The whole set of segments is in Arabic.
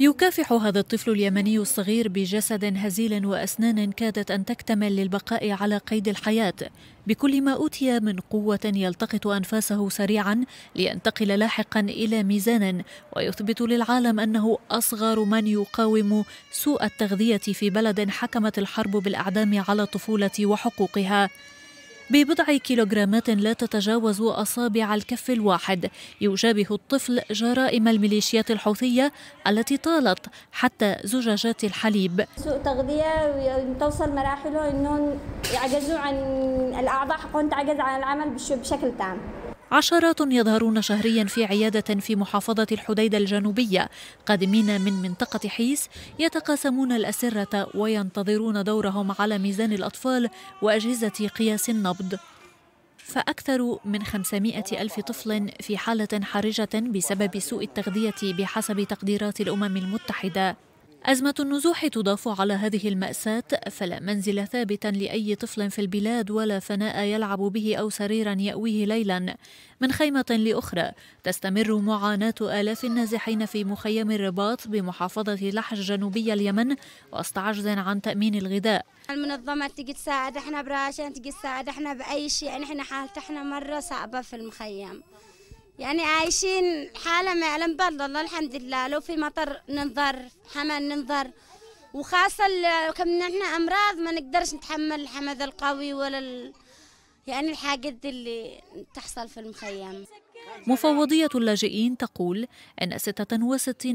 يكافح هذا الطفل اليمني الصغير بجسد هزيل وأسنان كادت أن تكتمل للبقاء على قيد الحياة بكل ما أوتي من قوة يلتقط أنفاسه سريعا لينتقل لاحقا إلى ميزان ويثبت للعالم أنه أصغر من يقاوم سوء التغذية في بلد حكمت الحرب بالأعدام على الطفولة وحقوقها ببضع كيلوغرامات لا تتجاوز أصابع الكف الواحد يشابه الطفل جرائم الميليشيات الحوثية التي طالت حتى زجاجات الحليب سوء تغذية توصل مراحله أنهم يعجزوا عن الأعضاء حقهم تعجز عن العمل بشكل تام عشرات يظهرون شهريا في عيادة في محافظة الحديدة الجنوبية قادمين من منطقة حيس يتقاسمون الأسرة وينتظرون دورهم على ميزان الأطفال وأجهزة قياس النبض فأكثر من 500 ألف طفل في حالة حرجة بسبب سوء التغذية بحسب تقديرات الأمم المتحدة أزمة النزوح تضاف على هذه المأساة فلا منزل ثابتا لأي طفل في البلاد ولا فناء يلعب به أو سريرا يأويه ليلا من خيمة لأخرى تستمر معاناة آلاف النازحين في مخيم الرباط بمحافظة لحج جنوبي اليمن وسط عجز عن تأمين الغذاء المنظمة تجي تساعد احنا براشن تجي تساعد احنا بأي شيء يعني احنا حالتنا مرة صعبة في المخيم يعني عايشين حالة ما يعلم بالله الله الحمد لله لو في مطر ننظر حمل ننظر وخاصة كم احنا أمراض ما نقدرش نتحمل الحمد القوي ولا ال... يعني الحاجات اللي تحصل في المخيم مفوضية اللاجئين تقول أن 66%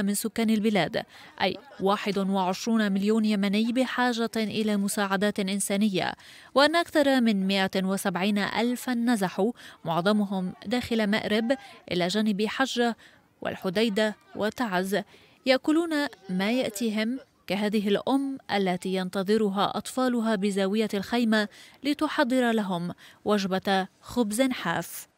من سكان البلاد أي 21 مليون يمني بحاجة إلى مساعدات إنسانية وأن أكثر من 170 ألفا نزحوا معظمهم داخل مأرب إلى جانب حجة والحديدة وتعز يأكلون ما يأتيهم كهذه الأم التي ينتظرها أطفالها بزاوية الخيمة لتحضر لهم وجبة خبز حاف